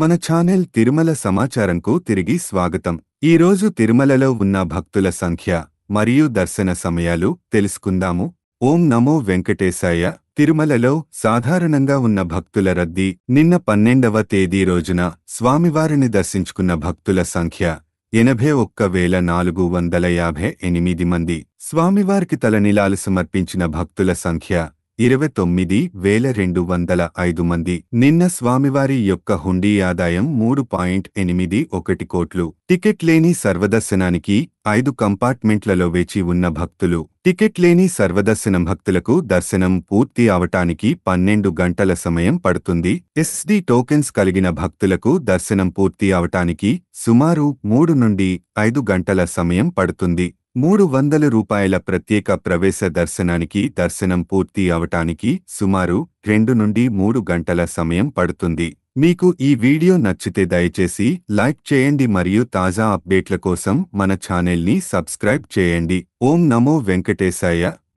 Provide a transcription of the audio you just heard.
మన ఛానల్ తిరుమల సమాచారంకు తిరిగి స్వాగతం ఈరోజు తిరుమలలో ఉన్న భక్తుల సంఖ్య మరియు దర్శన సమయాలు తెలుసుకుందాము ఓం నమో వెంకటేశాయ తిరుమలలో సాధారణంగా ఉన్న భక్తుల రద్దీ నిన్న పన్నెండవ తేదీ రోజున స్వామివారిని దర్శించుకున్న భక్తుల సంఖ్య ఎనభై ఒక్క వేల నాలుగు వందల యాభై ఎనిమిది మంది స్వామివారికి తలనిలాలు సమర్పించిన భక్తుల సంఖ్య ఇరవై తొమ్మిది వేల రెండు వందల ఐదు మంది నిన్న స్వామివారి యొక్క హుండీ ఆదాయం మూడు పాయింట్ ఎనిమిది ఒకటి కోట్లు టికెట్ లేని సర్వదర్శనానికి ఐదు కంపార్ట్మెంట్లలో వేచి ఉన్న భక్తులు టికెట్ లేని సర్వదర్శన భక్తులకు దర్శనం పూర్తి అవటానికి పన్నెండు గంటల సమయం పడుతుంది ఎస్డి టోకెన్స్ కలిగిన భక్తులకు దర్శనం పూర్తి అవటానికి సుమారు మూడు నుండి ఐదు గంటల సమయం పడుతుంది మూడు వందల రూపాయల ప్రత్యేక ప్రవేశ దర్శనానికి దర్శనం పూర్తి అవటానికి సుమారు రెండు నుండి మూడు గంటల సమయం పడుతుంది మీకు ఈ వీడియో నచ్చితే దయచేసి లైక్ చేయండి మరియు తాజా అప్డేట్ల కోసం మన ఛానల్ని సబ్స్క్రైబ్ చేయండి ఓం నమో వెంకటేశాయ